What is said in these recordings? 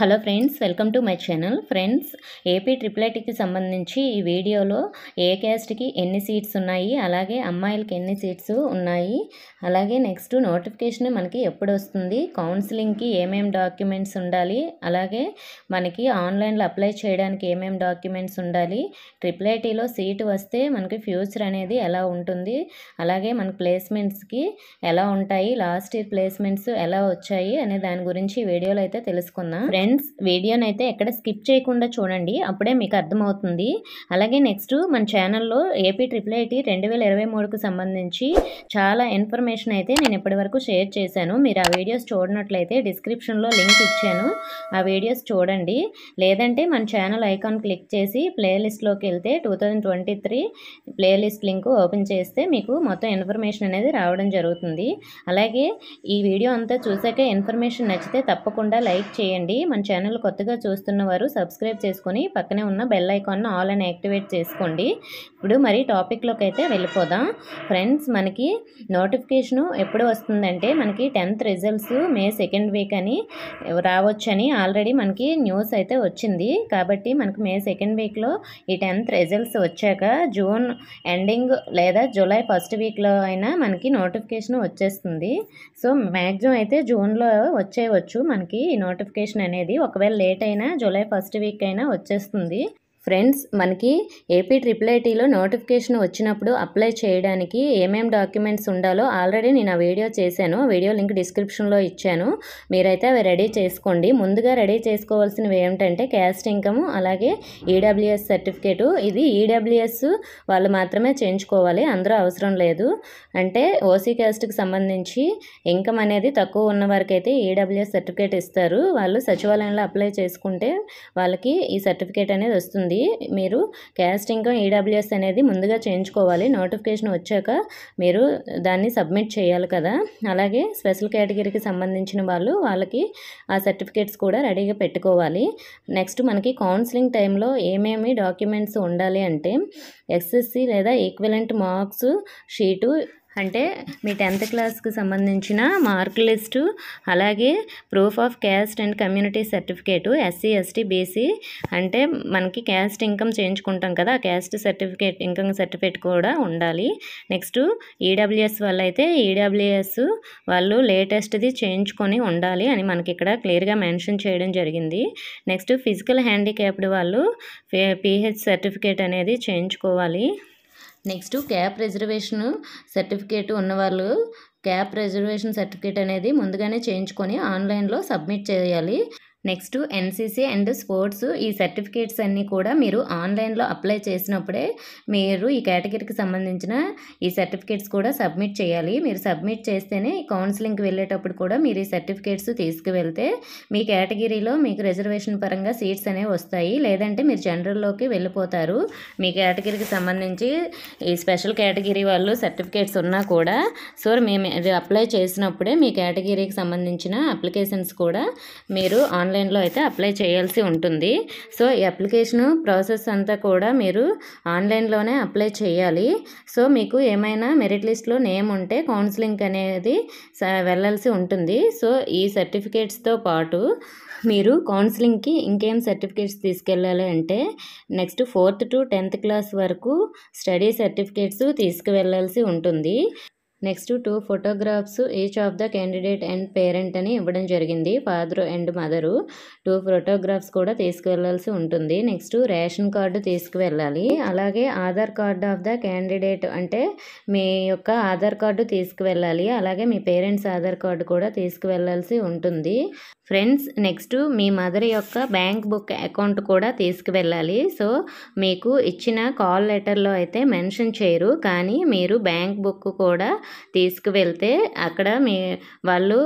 hello friends welcome to my channel friends AP ఐటీకి సంబంధించి ఈ వీడియోలో ఏ క్యాస్ట్కి ఎన్ని సీట్స్ ఉన్నాయి అలాగే అమ్మాయిలకి ఎన్ని సీట్స్ ఉన్నాయి అలాగే నెక్స్ట్ నోటిఫికేషన్ మనకి ఎప్పుడు వస్తుంది కౌన్సిలింగ్కి ఏమేమి డాక్యుమెంట్స్ ఉండాలి అలాగే మనకి ఆన్లైన్లో అప్లై చేయడానికి ఏమేమి డాక్యుమెంట్స్ ఉండాలి ట్రిప్లైటీలో సీటు వస్తే మనకి ఫ్యూచర్ అనేది ఎలా ఉంటుంది అలాగే మన ప్లేస్మెంట్స్కి ఎలా ఉంటాయి లాస్ట్ ఇయర్ ప్లేస్మెంట్స్ ఎలా వచ్చాయి అనే దాని గురించి వీడియోలో అయితే తెలుసుకుందాం ఫ్రెండ్స్ వీడియోని అయితే ఎక్కడ స్కిప్ చేయకుండా చూడండి అప్పుడే మీకు అర్థమవుతుంది అలాగే నెక్స్ట్ మన ఛానల్లో ఏపీ ట్రిపుల్ ఐటీ రెండు వేల ఇరవై మూడుకు సంబంధించి చాలా ఇన్ఫర్మేషన్ అయితే నేను ఇప్పటివరకు షేర్ చేశాను మీరు ఆ వీడియోస్ చూడనట్లయితే డిస్క్రిప్షన్లో లింక్ ఇచ్చాను ఆ వీడియోస్ చూడండి లేదంటే మన ఛానల్ ఐకాన్ క్లిక్ చేసి ప్లేలిస్ట్లోకి వెళ్తే two thousand twenty three playlist link open చేస్తే మీకు మొత్తం ఇన్ఫర్మేషన్ అనేది రావడం జరుగుతుంది అలాగే ఈ వీడియో అంతా చూసాక ఇన్ఫర్మేషన్ నచ్చితే తప్పకుండా లైక్ చేయండి మన ఛానల్ కొత్తగా చూస్తున్న వారు సబ్స్క్రైబ్ చేసుకొని పక్కనే ఉన్న బెల్ ఐకాన్ను ఆల్ అని యాక్టివేట్ చేసుకోండి ఇప్పుడు మరి టాపిక్లోకి అయితే వెళ్ళిపోదాం ఫ్రెండ్స్ మనకి నోటిఫికేషను ఎప్పుడు వస్తుందంటే మనకి tenth results May second week అని రావచ్చని ఆల్రెడీ మనకి న్యూస్ అయితే వచ్చింది కాబట్టి మనకి మే సెకండ్ వీక్లో ఈ టెన్త్ రిజల్ట్స్ వచ్చాక జూన్ ఎండింగ్ లేదా జూలై ఫస్ట్ వీక్లో అయినా మనకి నోటిఫికేషన్ వచ్చేస్తుంది సో మ్యాక్సిమం అయితే జూన్లో వచ్చేయవచ్చు మనకి ఈ నోటిఫికేషన్ అనేది అనేది ఒకవేళ లేట్ అయినా జూలై ఫస్ట్ వీక్ అయినా వచ్చేస్తుంది ఫ్రెండ్స్ మనకి ఏపీ ట్రిపుల్ ఐటీలో నోటిఫికేషన్ వచ్చినప్పుడు అప్లై చేయడానికి ఏమేమి డాక్యుమెంట్స్ ఉండాలో ఆల్రెడీ నేను ఆ వీడియో చేశాను వీడియో లింక్ డిస్క్రిప్షన్లో ఇచ్చాను మీరైతే అవి రెడీ చేసుకోండి ముందుగా రెడీ చేసుకోవాల్సినవి ఏమిటంటే క్యాస్ట్ ఇన్కమ్ అలాగే ఈడబ్ల్యూఎస్ e సర్టిఫికేటు ఇది ఈడబ్ల్యూఎస్ e వాళ్ళు మాత్రమే చేయించుకోవాలి అందరూ అవసరం లేదు అంటే ఓసీ క్యాస్ట్కి సంబంధించి ఇన్కమ్ అనేది తక్కువ ఉన్న వారికైతే ఈడబ్ల్యూఎస్ e సర్టిఫికేట్ ఇస్తారు వాళ్ళు సచివాలయంలో అప్లై చేసుకుంటే వాళ్ళకి ఈ సర్టిఫికేట్ అనేది వస్తుంది ఉంటుంది మీరు క్యాస్టింగ్ ఈడబ్ల్యూఎస్ e అనేది ముందుగా చేయించుకోవాలి నోటిఫికేషన్ వచ్చాక మీరు దాన్ని సబ్మిట్ చేయాలి కదా అలాగే స్పెషల్ కేటగిరీకి సంబంధించిన వాళ్ళు వాళ్ళకి ఆ సర్టిఫికేట్స్ కూడా రెడీగా పెట్టుకోవాలి నెక్స్ట్ మనకి కౌన్సిలింగ్ టైంలో ఏమేమి డాక్యుమెంట్స్ ఉండాలి అంటే ఎస్ఎస్సి లేదా ఈక్వలెంట్ మార్క్స్ షీటు అంటే మీ టెన్త్ క్లాస్కి సంబంధించిన మార్క్ లిస్టు అలాగే proof of caste and community certificate SC ST BC అంటే మనకి క్యాస్ట్ ఇన్కమ్ చేయించుకుంటాం కదా ఆ క్యాస్ట్ సర్టిఫికేట్ ఇన్కమ్ సర్టిఫికేట్ కూడా ఉండాలి నెక్స్ట్ ఈడబ్ల్యూఎస్ వాళ్ళు అయితే ఈడబ్ల్యూఎస్ వాళ్ళు లేటెస్ట్ది చేయించుకొని ఉండాలి అని మనకి ఇక్కడ క్లియర్గా మెన్షన్ చేయడం జరిగింది నెక్స్ట్ ఫిజికల్ హ్యాండిక్యాప్డ్ వాళ్ళు పిహెచ్ సర్టిఫికేట్ అనేది చేయించుకోవాలి నెక్స్ట్ క్యాప్ రిజర్వేషన్ సర్టిఫికేట్ ఉన్నవాళ్ళు క్యాప్ రిజర్వేషన్ సర్టిఫికేట్ అనేది ముందుగానే చేయించుకొని ఆన్లైన్లో సబ్మిట్ చేయాలి నెక్స్ట్ ఎన్సీసీ అండ్ స్పోర్ట్స్ ఈ సర్టిఫికేట్స్ అన్నీ కూడా మీరు ఆన్లైన్లో అప్లై చేసినప్పుడే మీరు ఈ కేటగిరీకి సంబంధించిన ఈ సర్టిఫికేట్స్ కూడా సబ్మిట్ చేయాలి మీరు సబ్మిట్ చేస్తేనే కౌన్సిలింగ్కి వెళ్ళేటప్పుడు కూడా మీరు ఈ సర్టిఫికేట్స్ తీసుకువెళ్తే మీ కేటగిరీలో మీకు రిజర్వేషన్ పరంగా సీట్స్ అనేవి వస్తాయి లేదంటే మీరు జనరల్లోకి వెళ్ళిపోతారు మీ కేటగిరీకి సంబంధించి ఈ స్పెషల్ కేటగిరీ వాళ్ళు సర్టిఫికేట్స్ ఉన్నా కూడా సో మేము అప్లై చేసినప్పుడే మీ కేటగిరీకి సంబంధించిన అప్లికేషన్స్ కూడా మీరు ఆన్లైన్ ఆన్లైన్లో అయితే అప్లై చేయాల్సి ఉంటుంది సో ఈ అప్లికేషన్ ప్రాసెస్ అంతా కూడా మీరు ఆన్లైన్లోనే అప్లై చేయాలి సో మీకు ఏమైనా మెరిట్ లిస్ట్లో నేమ్ ఉంటే కౌన్సిలింగ్ అనేది వెళ్ళాల్సి ఉంటుంది సో ఈ సర్టిఫికేట్స్తో పాటు మీరు కౌన్సిలింగ్కి ఇంకేం సర్టిఫికేట్స్ తీసుకెళ్ళాలి అంటే next fourth to tenth class వరకు స్టడీ సర్టిఫికేట్స్ తీసుకువెళ్ళాల్సి ఉంటుంది next two photographs each of the candidate and parent అని ఇవ్వడం జరిగింది father and mother two photographs కూడా తీసుకువెళ్లాల్సి ఉంటుంది నెక్స్ట్ రేషన్ కార్డు తీసుకువెళ్ళాలి అలాగే Aadhaar card of the candidate అంటే మీ యొక్క ఆధార్ కార్డు తీసుకువెళ్ళాలి అలాగే మీ పేరెంట్స్ ఆధార్ కార్డు కూడా తీసుకువెళ్ళాల్సి ఉంటుంది ఫ్రెండ్స్ నెక్స్ట్ మీ మదర్ యొక్క బ్యాంక్ బుక్ అకౌంట్ కూడా తీసుకువెళ్ళాలి సో మీకు ఇచ్చిన కాల్ లెటర్లో అయితే మెన్షన్ చేయరు కానీ మీరు బ్యాంక్ బుక్ కూడా తీసుకువెళ్తే అక్కడ మీ వాళ్ళు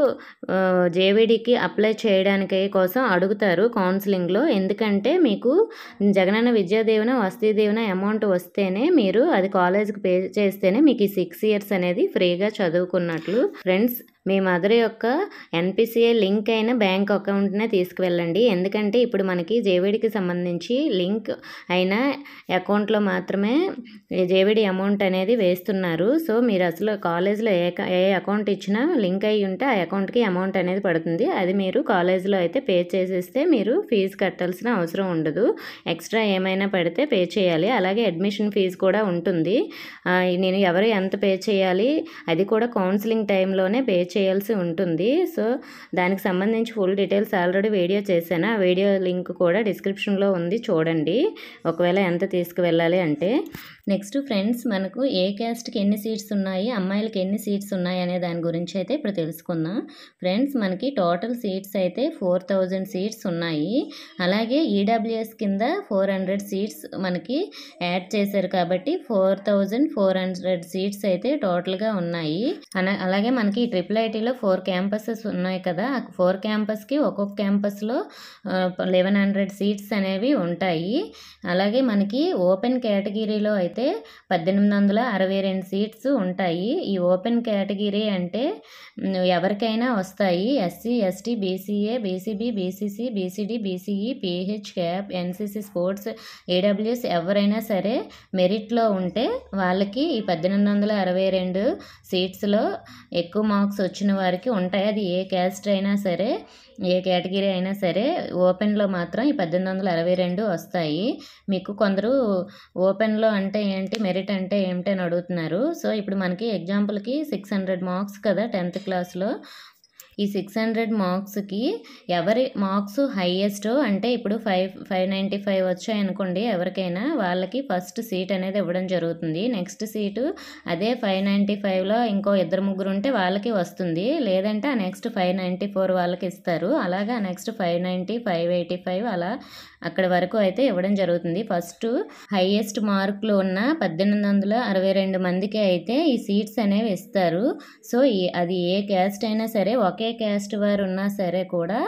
జేవిడికి అప్లై చేయడానికి కోసం అడుగుతారు కౌన్సిలింగ్లో ఎందుకంటే మీకు జగనన్న వసతి దీవెన అమౌంట్ వస్తేనే మీరు అది కాలేజ్కి పే చేస్తేనే మీకు ఈ సిక్స్ ఇయర్స్ అనేది ఫ్రీగా చదువుకున్నట్లు ఫ్రెండ్స్ మీ మదర్ యొక్క ఎన్పిసిఐ లింక్ అయిన బ్యాంక్ అకౌంట్నే తీసుకువెళ్ళండి ఎందుకంటే ఇప్పుడు మనకి జేవిడికి సంబంధించి లింక్ అయిన అకౌంట్లో మాత్రమే జేవిడి అమౌంట్ అనేది వేస్తున్నారు సో మీరు అసలు కాలేజ్లో ఏ ఏ అకౌంట్ ఇచ్చినా లింక్ అయ్యి ఉంటే ఆ అకౌంట్కి అమౌంట్ అనేది పడుతుంది అది మీరు కాలేజ్లో అయితే పే చేసేస్తే మీరు ఫీజు కట్టాల్సిన అవసరం ఉండదు ఎక్స్ట్రా ఏమైనా పడితే పే చేయాలి అలాగే అడ్మిషన్ ఫీజు కూడా ఉంటుంది నేను ఎవరు ఎంత పే చేయాలి అది కూడా కౌన్సిలింగ్ టైంలోనే పే చేయాల్సి ఉంటుంది సో దానికి సంబంధించి ఫుల్ డీటెయిల్స్ ఆల్రెడీ వీడియో చేశాను ఆ వీడియో లింక్ కూడా డిస్క్రిప్షన్లో ఉంది చూడండి ఒకవేళ ఎంత తీసుకువెళ్ళాలి అంటే నెక్స్ట్ ఫ్రెండ్స్ మనకు ఏ క్యాస్ట్కి ఎన్ని సీట్స్ ఉన్నాయి అమ్మాయిలకి ఎన్ని సీట్స్ ఉన్నాయి అనే దాని గురించి అయితే ఇప్పుడు తెలుసుకుందాం ఫ్రెండ్స్ మనకి టోటల్ సీట్స్ అయితే ఫోర్ థౌజండ్ సీట్స్ ఉన్నాయి అలాగే ఈడబ్ల్యూఎస్ e కింద ఫోర్ హండ్రెడ్ సీట్స్ మనకి యాడ్ చేశారు కాబట్టి four thousand four hundred seats అయితే టోటల్గా ఉన్నాయి అలాగే మనకి ట్రిపుల్ ఐటీలో ఫోర్ క్యాంపసెస్ ఉన్నాయి కదా ఫోర్ క్యాంపస్కి ఒక్కొక్క క్యాంపస్లో లెవెన్ హండ్రెడ్ సీట్స్ అనేవి ఉంటాయి అలాగే మనకి ఓపెన్ కేటగిరీలో అయితే అయితే పద్దెనిమిది వందల అరవై రెండు సీట్స్ ఉంటాయి ఈ ఓపెన్ కేటగిరీ అంటే ఎవరికైనా వస్తాయి SC ST BCA BCB BCC BCD BCE PH cap NCC sports EWS ఎవరైనా సరే మెరిట్లో ఉంటే వాళ్ళకి ఈ పద్దెనిమిది వందల అరవై రెండు సీట్స్లో ఎక్కువ మార్క్స్ వచ్చిన వారికి ఉంటాయి అది ఏ క్యాస్ట్ అయినా సరే ఏ కేటగిరీ అయినా సరే ఓపెన్లో మాత్రం ఈ పద్దెనిమిది వందల అరవై రెండు వస్తాయి మీకు కొందరు ఓపెన్లో అంటే ఏంటి మెరిట్ అంటే ఏమిటి అని అడుగుతున్నారు సో ఇప్పుడు మనకి ఎగ్జాంపుల్కి సిక్స్ హండ్రెడ్ మార్క్స్ కదా టెన్త్ క్లాస్లో ఈ సిక్స్ హండ్రెడ్ మార్క్స్కి ఎవరి మార్క్స్ హైయెస్ట్ అంటే ఇప్పుడు ఫైవ్ ఫైవ్ నైంటీ ఫైవ్ వచ్చాయి అనుకోండి ఎవరికైనా వాళ్ళకి ఫస్ట్ సీట్ అనేది ఇవ్వడం జరుగుతుంది నెక్స్ట్ సీటు అదే ఫైవ్ నైంటీ ఫైవ్లో ఇంకో ఇద్దరు ముగ్గురు ఉంటే వాళ్ళకి వస్తుంది లేదంటే ఆ నెక్స్ట్ ఫైవ్ నైంటీ ఫోర్ వాళ్ళకి ఇస్తారు అలాగా next five ninety five eighty five అలా అక్కడ వరకు అయితే ఇవ్వడం జరుగుతుంది ఫస్ట్ హైయెస్ట్ మార్కులు ఉన్న పద్దెనిమిది వందల అరవై రెండు మందికి అయితే ఈ సీట్స్ అనేవి ఇస్తారు సో అది ఏ క్యాస్ట్ అయినా సరే ఒకే క్యాస్ట్ వారు ఉన్నా సరే కూడా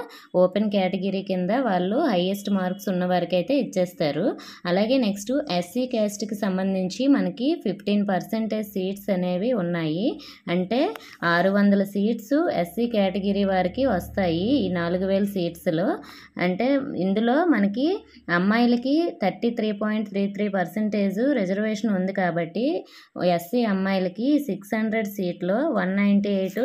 ఓపెన్ కేటగిరీ కింద వాళ్ళు హైయెస్ట్ మార్క్స్ ఉన్న వారికి అయితే ఇచ్చేస్తారు అలాగే నెక్స్ట్ ఎస్సీ క్యాస్ట్కి సంబంధించి మనకి ఫిఫ్టీన్ పర్సెంటేజ్ సీట్స్ అనేవి ఉన్నాయి అంటే ఆరు వందల సీట్స్ ఎస్సీ కేటగిరీ వారికి వస్తాయి ఈ నాలుగు వేల సీట్స్లో అంటే ఇందులో మనకి అమ్మాయిలకి thirty three point three three percentage reservation ఉంది కాబట్టి ఎస్సీ అమ్మాయిలకి సిక్స్ హండ్రెడ్ సీట్లో one ninety eight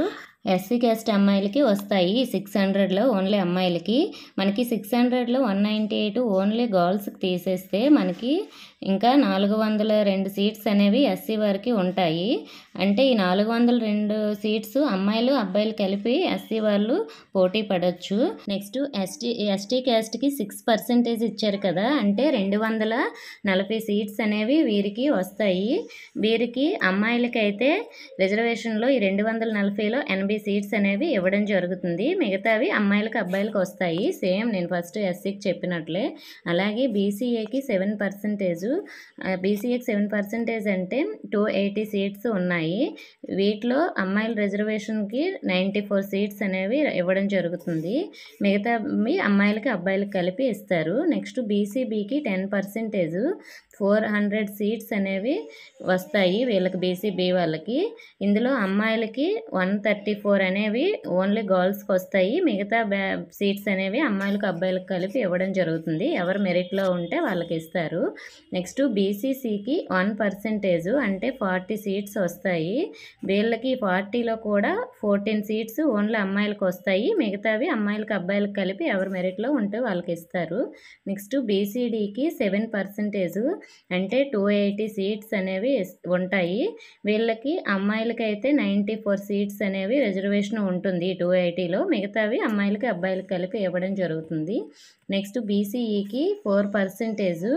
SC caste అమ్మాయిలకి వస్తాయి సిక్స్ హండ్రెడ్లో ఓన్లీ అమ్మాయిలకి మనకి సిక్స్ హండ్రెడ్లో వన్ నైంటీ ఎయిట్ ఓన్లీ గర్ల్స్కి తీసేస్తే మనకి ఇంకా నాలుగు వందల రెండు సీట్స్ అనేవి ఎస్సీ వారికి ఉంటాయి అంటే ఈ నాలుగు వందల రెండు సీట్స్ అమ్మాయిలు అబ్బాయిలు కలిపి ఎస్సీ వాళ్ళు పోటీ పడవచ్చు నెక్స్ట్ ఎస్టీ ఎస్టీ క్యాస్ట్కి సిక్స్ పర్సెంటేజ్ ఇచ్చారు కదా అంటే రెండు వందల నలభై సీట్స్ అనేవి వీరికి వస్తాయి వీరికి అమ్మాయిలకైతే రిజర్వేషన్లో ఈ రెండు వందల నలభైలో ఎనభై ఎంపీ సీట్స్ అనేవి ఇవ్వడం జరుగుతుంది మిగతావి అమ్మాయిలకు అబ్బాయిలకు వస్తాయి సేమ్ నేను ఫస్ట్ ఎస్సీకి చెప్పినట్లే అలాగే బీసీఏకి సెవెన్ పర్సెంటేజ్ బీసీఏకి సెవెన్ పర్సెంటేజ్ అంటే టూ ఎయిటీ సీట్స్ ఉన్నాయి వీటిలో అమ్మాయిల రిజర్వేషన్కి నైంటీ ఫోర్ సీట్స్ అనేవి ఇవ్వడం జరుగుతుంది మిగతావి అమ్మాయిలకి అబ్బాయిలకు కలిపి ఇస్తారు నెక్స్ట్ బీసీబీకి ten percentage four hundred seats అనేవి వస్తాయి వీళ్ళకి బీసీబీ వాళ్ళకి ఇందులో అమ్మాయిలకి వన్ థర్టీ ఫోర్ అనేవి ఓన్లీ గర్ల్స్కి వస్తాయి మిగతా సీట్స్ అనేవి అమ్మాయిలకు అబ్బాయిలకు కలిపి ఇవ్వడం జరుగుతుంది ఎవరు మెరిట్లో ఉంటే వాళ్ళకి ఇస్తారు నెక్స్ట్ బీసీసీకి వన్ పర్సెంటేజ్ అంటే ఫార్టీ సీట్స్ వస్తాయి వీళ్ళకి ఫార్టీలో కూడా ఫోర్టీన్ సీట్స్ ఓన్లీ అమ్మాయిలకు వస్తాయి మిగతావి అమ్మాయిలకు అబ్బాయిలకు కలిపి ఎవరు మెరిట్లో ఉంటే వాళ్ళకి ఇస్తారు నెక్స్ట్ బీసీడీకి సెవెన్ పర్సెంటేజ్ అంటే టూ ఎయిటీ సీట్స్ అనేవి ఉంటాయి వీళ్ళకి అమ్మాయిలకైతే నైంటీ ఫోర్ సీట్స్ అనేవి రిజర్వేషన్ ఉంటుంది టూ ఎయిటీలో మిగతావి అమ్మాయిలకి అబ్బాయిలకి కలిపి ఇవ్వడం జరుగుతుంది నెక్స్ట్ బీసీఈకి ఫోర్ పర్సెంటేజ్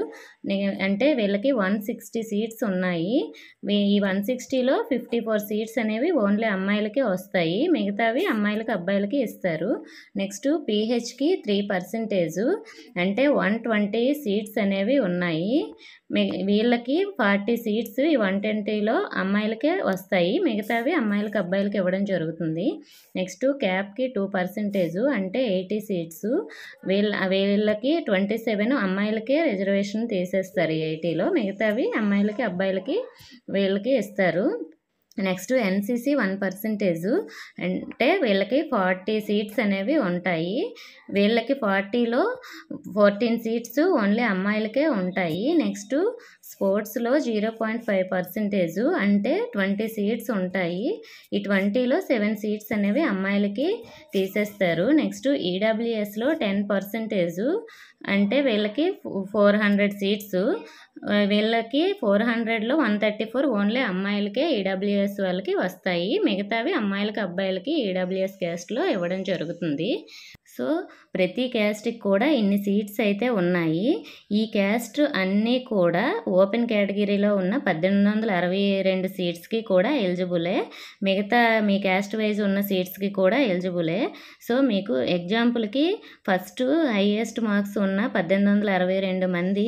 అంటే వీళ్ళకి వన్ సిక్స్టీ సీట్స్ ఉన్నాయి ఈ వన్ సిక్స్టీలో ఫిఫ్టీ ఫోర్ సీట్స్ అనేవి ఓన్లీ అమ్మాయిలకే వస్తాయి మిగతావి అమ్మాయిలకి అబ్బాయిలకి ఇస్తారు నెక్స్ట్ పీహెచ్కి త్రీ పర్సెంటేజ్ అంటే వన్ ట్వంటీ సీట్స్ అనేవి ఉన్నాయి వీళ్ళకి ఫార్టీ సీట్స్ ఈ వన్ ట్వంటీలో అమ్మాయిలకే వస్తాయి మిగతావి అమ్మాయిలకి అబ్బాయిలకి ఇవ్వడం జరుగుతుంది నెక్స్ట్ క్యాప్కి టూ పర్సెంటేజ్ అంటే ఎయిటీ సీట్స్ వీళ్ళ వీళ్ళకి ట్వంటీ సెవెన్ అమ్మాయిలకే రిజర్వేషన్ తీసేస్తారు ఎయిటీలో మిగతావి అమ్మాయిలకి అబ్బాయిలకి వీళ్ళకి ఇస్తారు నెక్స్ట్ ఎన్సీసీ వన్ పర్సంటేజ్ అంటే వీళ్ళకి ఫార్టీ సీట్స్ అనేవి ఉంటాయి వీళ్ళకి ఫార్టీలో ఫోర్టీన్ సీట్స్ ఓన్లీ అమ్మాయిలకే ఉంటాయి నెక్స్ట్ స్పోర్ట్స్లో జీరో పాయింట్ ఫైవ్ పర్సెంటేజ్ అంటే ట్వంటీ సీట్స్ ఉంటాయి ఈ ట్వంటీలో సెవెన్ సీట్స్ అనేవి అమ్మాయిలకి తీసేస్తారు నెక్స్ట్ ఈడబ్ల్యూఎస్లో టెన్ పర్సెంటేజ్ అంటే వీళ్ళకి ఫోర్ హండ్రెడ్ సీట్స్ వీళ్ళకి ఫోర్ హండ్రెడ్లో వన్ థర్టీ ఫోర్ ఓన్లీ అమ్మాయిలకే ఈడబ్ల్యూఎస్ వాళ్ళకి వస్తాయి మిగతావి అమ్మాయిలకి అబ్బాయిలకి ఈడబ్ల్యూఎస్ క్యాస్ట్లో ఇవ్వడం జరుగుతుంది సో ప్రతి క్యాస్ట్కి కూడా ఇన్ని సీట్స్ అయితే ఉన్నాయి ఈ క్యాస్ట్ అన్నీ కూడా ఓపెన్ కేటగిరీలో ఉన్న పద్దెనిమిది వందల అరవై రెండు సీట్స్కి కూడా ఎలిజిబులే మిగతా మీ క్యాస్ట్ వైజ్ ఉన్న సీట్స్కి కూడా ఎలిజిబులే సో మీకు ఎగ్జాంపుల్కి ఫస్ట్ హైయెస్ట్ మార్క్స్ ఉన్న పద్దెనిమిది వందల అరవై రెండు మంది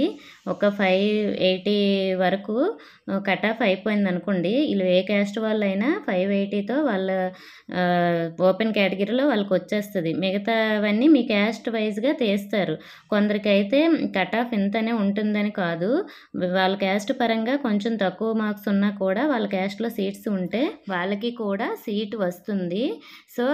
ఒక ఫైవ్ ఎయిటీ వరకు కట్ ఆఫ్ అయిపోయింది అనుకోండి వీళ్ళు ఏ క్యాస్ట్ వాళ్ళైనా ఫైవ్ ఎయిటీతో వాళ్ళ ఓపెన్ కేటగిరీలో వాళ్ళకి వచ్చేస్తుంది మిగతావన్నీ మీ క్యాస్ట్ క్యాస్ట్ వైజ్గా తీస్తారు కొందరికైతే కట్ ఆఫ్ ఇంతనే ఉంటుందని కాదు వాళ్ళ క్యాస్ట్ పరంగా కొంచెం తక్కువ మార్క్స్ ఉన్నా కూడా వాళ్ళ క్యాస్ట్లో సీట్స్ ఉంటే వాళ్ళకి కూడా సీట్ వస్తుంది సో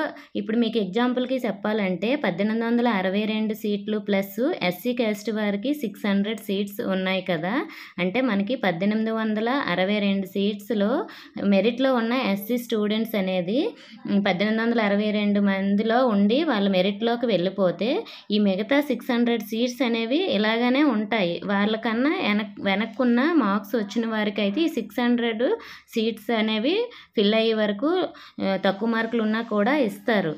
ఇప్పుడు మీకు ఎగ్జాంపుల్కి చెప్పాలంటే పద్దెనిమిది వందల అరవై రెండు సీట్లు ప్లస్ ఎస్సీ క్యాస్ట్ వారికి సిక్స్ హండ్రెడ్ సీట్స్ ఉన్నాయి కదా అంటే మనకి పద్దెనిమిది వందల అరవై రెండు సీట్స్లో మెరిట్లో ఉన్న ఎస్సీ స్టూడెంట్స్ అనేది పద్దెనిమిది వందల అరవై రెండు మందిలో ఉండి వాళ్ళ మెరిట్లోకి వెళ్ళిపోతారు కాకపోతే ఈ మిగతా సిక్స్ హండ్రెడ్ సీట్స్ అనేవి ఇలాగనే ఉంటాయి వాళ్ళకన్నా వెనక్ వెనక్కున్న మార్క్స్ వచ్చిన వారికి అయితే ఈ సిక్స్ హండ్రెడ్ సీట్స్ అనేవి ఫిల్ అయ్యే వరకు తక్కువ మార్కులు ఉన్నా కూడా ఇస్తారు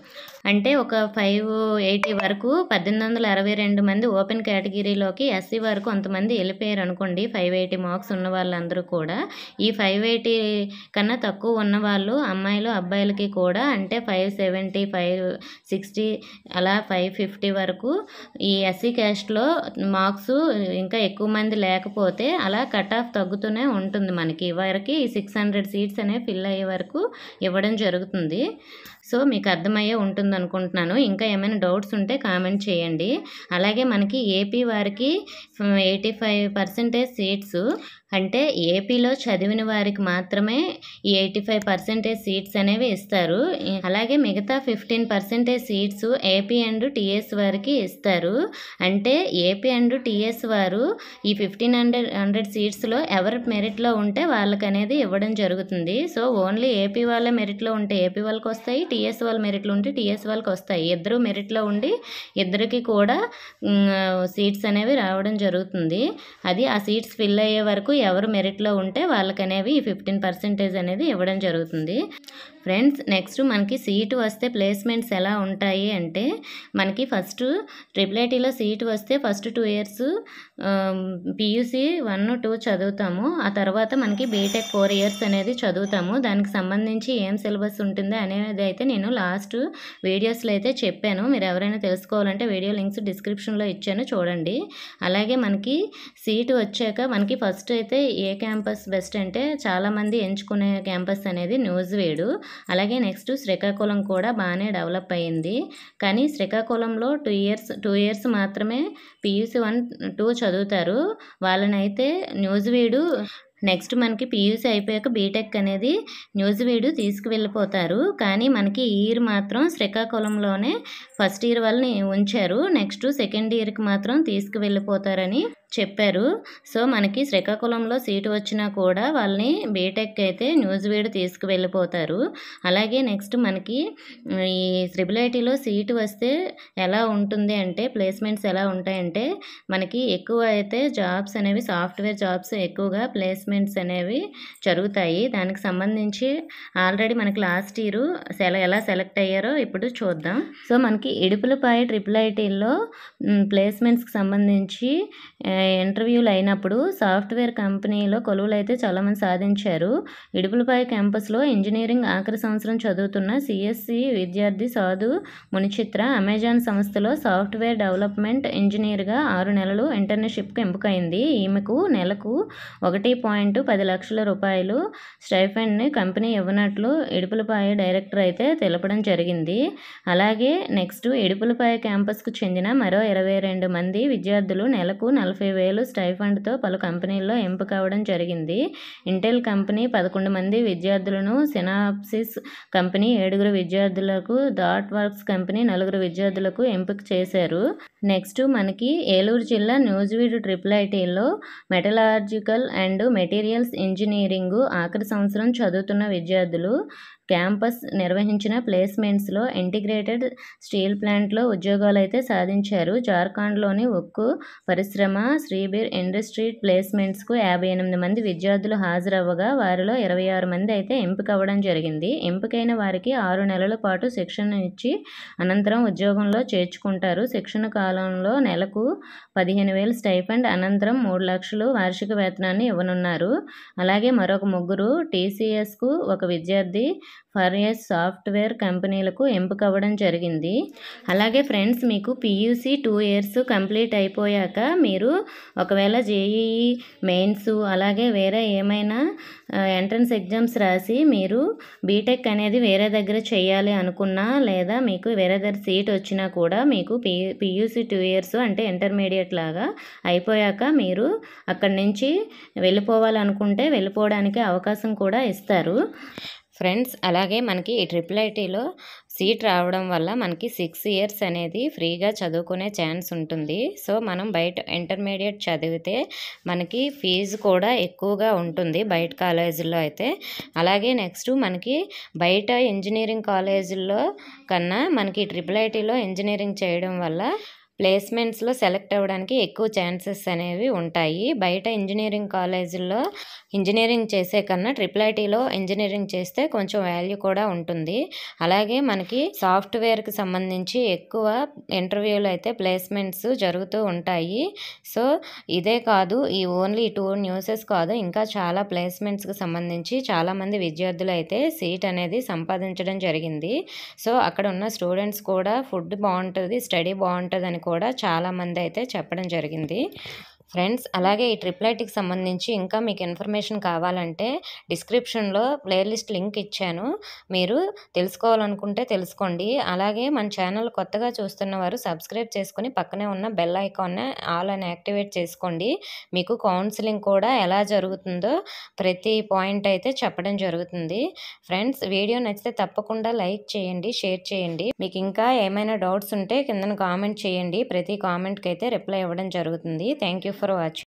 అంటే ఒక ఫైవ్ ఎయిటీ వరకు పద్దెనిమిది వందల అరవై రెండు మంది ఓపెన్ కేటగిరీలోకి ఎస్సీ వరకు కొంతమంది వెళ్ళిపోయారు అనుకోండి ఫైవ్ ఎయిటీ మార్క్స్ ఉన్న వాళ్ళందరూ కూడా ఈ ఫైవ్ ఎయిటీ కన్నా తక్కువ ఉన్న వాళ్ళు అమ్మాయిలు అబ్బాయిలకి కూడా అంటే ఫైవ్ సెవెంటీ ఫైవ్ సిక్స్టీ అలా ఫైవ్ ఫిఫ్టీ వరకు ఈ ఎస్సీ క్యాస్ట్లో మార్క్స్ ఇంకా ఎక్కువ మంది లేకపోతే అలా కట్ ఆఫ్ తగ్గుతూనే ఉంటుంది మనకి వరకు ఈ సిక్స్ హండ్రెడ్ సీట్స్ అనేవి ఫిల్ అయ్యే వరకు ఇవ్వడం జరుగుతుంది సో మీకు అర్థమయ్యే ఉంటుంది అనుకుంటున్నాను ఇంకా ఏమైనా డౌట్స్ ఉంటే కామెంట్ చేయండి అలాగే మనకి ఏపీ వారికి ఎయిటీ ఫైవ్ పర్సెంటేజ్ సీట్స్ అంటే ఏపీలో చదివిన వారికి మాత్రమే ఈ ఎయిటీ ఫైవ్ పర్సెంటేజ్ సీట్స్ అనేవి ఇస్తారు అలాగే మిగతా fifteen percentage seats AP and TS వారికి ఇస్తారు అంటే ఏపీ అండ్ టీఎస్ వారు ఈ ఫిఫ్టీన్ హండ్రెడ్ హండ్రెడ్ సీట్స్లో ఎవరి మెరిట్లో ఉంటే వాళ్ళకనేది ఇవ్వడం జరుగుతుంది సో ఓన్లీ ఏపీ వాళ్ళ మెరిట్లో ఉంటే ఏపీ వాళ్ళకి వస్తాయి టీఎస్ వాళ్ళ మెరిట్లో ఉంటే టీఎస్ వాళ్ళకి వస్తాయి ఇద్దరు మెరిట్లో ఉండి ఇద్దరికి కూడా సీట్స్ అనేవి రావడం జరుగుతుంది అది ఆ సీట్స్ ఫిల్ అయ్యే వరకు ఎవరు మెరిట్లో ఉంటే వాళ్ళకనేవి ఫిఫ్టీన్ పర్సెంటేజ్ అనేది ఇవ్వడం జరుగుతుంది ఫ్రెండ్స్ నెక్స్ట్ మనకి సీటు వస్తే ప్లేస్మెంట్స్ ఎలా ఉంటాయి అంటే మనకి ఫస్ట్ ట్రిపుల్ ఐటీలో సీటు వస్తే first two years PUC one two చదువుతాము ఆ తర్వాత మనకి బీటెక్ ఫోర్ ఇయర్స్ అనేది చదువుతాము దానికి సంబంధించి ఏం సిలబస్ ఉంటుంది అనేది అయితే నేను లాస్ట్ వీడియోస్లో అయితే చెప్పాను మీరు ఎవరైనా తెలుసుకోవాలంటే వీడియో లింక్స్ డిస్క్రిప్షన్లో ఇచ్చాను చూడండి అలాగే మనకి సీటు వచ్చాక మనకి ఫస్ట్ అయితే ఏ క్యాంపస్ బెస్ట్ అంటే చాలామంది ఎంచుకునే క్యాంపస్ అనేది న్యూజివేడు అలాగే నెక్స్ట్ శ్రీకాకుళం కూడా బాగానే డెవలప్ అయింది కానీ శ్రీకాకుళంలో టూ ఇయర్స్ టూ ఇయర్స్ మాత్రమే పియూసీ వన్ టూ చదువుతారు వాళ్ళనైతే న్యూజివేడు నెక్స్ట్ మనకి పీయూసీ అయిపోయాక బీటెక్ అనేది వీడు తీసుకువెళ్ళిపోతారు కానీ మనకి ఇయర్ మాత్రం శ్రీకాకుళంలోనే ఫస్ట్ ఇయర్ వాళ్ళని ఉంచారు నెక్స్ట్ సెకండ్ ఇయర్కి మాత్రం తీసుకువెళ్ళిపోతారని చెప్పారు సో మనకి శ్రీకాకుళంలో సీటు వచ్చినా కూడా వాళ్ళని బీటెక్ అయితే న్యూస్ వీడ్ తీసుకువెళ్ళిపోతారు అలాగే నెక్స్ట్ మనకి ఈ త్రిబుల్ ఐటీలో సీటు వస్తే ఎలా ఉంటుంది అంటే ప్లేస్మెంట్స్ ఎలా ఉంటాయంటే మనకి ఎక్కువ అయితే జాబ్స్ అనేవి సాఫ్ట్వేర్ జాబ్స్ ఎక్కువగా ప్లేస్మెంట్స్ అనేవి జరుగుతాయి దానికి సంబంధించి ఆల్రెడీ మనకి లాస్ట్ ఇయర్ సెల ఎలా సెలెక్ట్ అయ్యారో ఇప్పుడు చూద్దాం సో మనకి ఇడుపులపాయ ట్రిపుల్ ఐటీల్లో ప్లేస్మెంట్స్కి సంబంధించి ఇంటర్వ్యూలు అయినప్పుడు సాఫ్ట్వేర్ కంపెనీలో కొలువులు అయితే చాలామంది సాధించారు ఇడుపులపాయ క్యాంపస్లో ఇంజనీరింగ్ ఆఖరి సంవత్సరం చదువుతున్న సిఎస్సి విద్యార్థి సాధు మునిచిత్ర అమెజాన్ సంస్థలో సాఫ్ట్వేర్ డెవలప్మెంట్ ఇంజనీర్గా ఆరు నెలలు ఇంటర్న్షిప్కి ఎంపికైంది ఈమెకు నెలకు ఒకటి పాయింట్ పది లక్షల రూపాయలు స్టైఫండ్ని కంపెనీ ఇవ్వనట్లు ఇడుపులపాయ డైరెక్టర్ అయితే తెలపడం జరిగింది అలాగే నెక్స్ట్ ఇడుపులపాయ క్యాంపస్కు చెందిన మరో ఇరవై రెండు మంది విద్యార్థులు నెలకు నలభై ముప్పై వేలు స్టైఫండ్తో పలు కంపెనీల్లో ఎంపిక అవడం జరిగింది ఇంటెల్ కంపెనీ పదకొండు మంది విద్యార్థులను సినాప్సిస్ కంపెనీ ఏడుగురు విద్యార్థులకు డాట్ వర్క్స్ కంపెనీ నలుగురు విద్యార్థులకు ఎంపిక చేశారు నెక్స్ట్ మనకి ఏలూరు జిల్లా న్యూజ్వీడ్ ట్రిపుల్ ఐటీలో మెటలాజికల్ అండ్ మెటీరియల్స్ ఇంజనీరింగ్ ఆఖరి సంవత్సరం చదువుతున్న విద్యార్థులు క్యాంపస్ నిర్వహించిన ప్లేస్మెంట్స్లో ఇంటిగ్రేటెడ్ స్టీల్ ప్లాంట్లో ఉద్యోగాలు అయితే సాధించారు జార్ఖండ్లోని ఉక్కు పరిశ్రమ శ్రీబీర్ ఇండస్ట్రీ ప్లేస్మెంట్స్కు యాభై ఎనిమిది మంది విద్యార్థులు హాజరవ్వగా వారిలో ఇరవై ఆరు మంది అయితే ఎంపిక అవ్వడం జరిగింది ఎంపికైన వారికి ఆరు నెలల పాటు శిక్షణ ఇచ్చి అనంతరం ఉద్యోగంలో చేర్చుకుంటారు శిక్షణ కాలంలో నెలకు పదిహేను వేలు స్టైఫండ్ అనంతరం మూడు లక్షలు వార్షిక వేతనాన్ని ఇవ్వనున్నారు అలాగే మరొక ముగ్గురు టీసీఎస్కు ఒక విద్యార్థి ఫర్ సాఫ్ట్వేర్ కంపెనీలకు ఎంపికవ్వడం జరిగింది అలాగే ఫ్రెండ్స్ మీకు పియూసీ టూ ఇయర్స్ కంప్లీట్ అయిపోయాక మీరు ఒకవేళ జేఈఈ మెయిన్స్ అలాగే వేరే ఏమైనా ఎంట్రన్స్ ఎగ్జామ్స్ రాసి మీరు బీటెక్ అనేది వేరే దగ్గర చేయాలి అనుకున్నా లేదా మీకు వేరే దగ్గర సీట్ వచ్చినా కూడా మీకు పీ పియూసీ టూ ఇయర్స్ అంటే ఇంటర్మీడియట్ లాగా అయిపోయాక మీరు అక్కడి నుంచి వెళ్ళిపోవాలనుకుంటే వెళ్ళిపోవడానికి అవకాశం కూడా ఇస్తారు ఫ్రెండ్స్ అలాగే మనకి ఈ ట్రిపుల్ ఐటీలో సీట్ రావడం వల్ల మనకి సిక్స్ ఇయర్స్ అనేది ఫ్రీగా చదువుకునే ఛాన్స్ ఉంటుంది సో మనం బయట ఇంటర్మీడియట్ చదివితే మనకి ఫీజు కూడా ఎక్కువగా ఉంటుంది బయట కాలేజీల్లో అయితే అలాగే నెక్స్ట్ మనకి బయట ఇంజనీరింగ్ కాలేజీల్లో కన్నా మనకి ట్రిపుల్ ఐటీలో ఇంజనీరింగ్ చేయడం వల్ల ప్లేస్మెంట్స్లో సెలెక్ట్ అవ్వడానికి ఎక్కువ ఛాన్సెస్ అనేవి ఉంటాయి బయట ఇంజనీరింగ్ కాలేజీల్లో ఇంజనీరింగ్ చేసే కన్నా ట్రిపుల్ ఐటీలో ఇంజనీరింగ్ చేస్తే కొంచెం వాల్యూ కూడా ఉంటుంది అలాగే మనకి సాఫ్ట్వేర్కి సంబంధించి ఎక్కువ ఇంటర్వ్యూలు అయితే ప్లేస్మెంట్స్ జరుగుతూ ఉంటాయి సో ఇదే కాదు ఈ ఓన్లీ టూ న్యూసెస్ కాదు ఇంకా చాలా ప్లేస్మెంట్స్కి సంబంధించి చాలామంది విద్యార్థులు అయితే సీట్ అనేది సంపాదించడం జరిగింది సో అక్కడ ఉన్న స్టూడెంట్స్ కూడా ఫుడ్ బాగుంటుంది స్టడీ బాగుంటుంది అని కూడా చాలామంది అయితే చెప్పడం జరిగింది ఫ్రెండ్స్ అలాగే ఈ ట్రిప్లైట్కి సంబంధించి ఇంకా మీకు ఇన్ఫర్మేషన్ కావాలంటే డిస్క్రిప్షన్లో ప్లేలిస్ట్ లింక్ ఇచ్చాను మీరు తెలుసుకోవాలనుకుంటే తెలుసుకోండి అలాగే మన ఛానల్ కొత్తగా చూస్తున్న వారు సబ్స్క్రైబ్ చేసుకుని పక్కనే ఉన్న బెల్ ఐకాన్ని ఆల్ అని యాక్టివేట్ చేసుకోండి మీకు కౌన్సిలింగ్ కూడా ఎలా జరుగుతుందో ప్రతి పాయింట్ అయితే చెప్పడం జరుగుతుంది ఫ్రెండ్స్ వీడియో నచ్చితే తప్పకుండా లైక్ చేయండి షేర్ చేయండి మీకు ఇంకా ఏమైనా డౌట్స్ ఉంటే కిందన కామెంట్ చేయండి ప్రతి కామెంట్కి అయితే రిప్లై ఇవ్వడం జరుగుతుంది థ్యాంక్ యూ ફરવા છે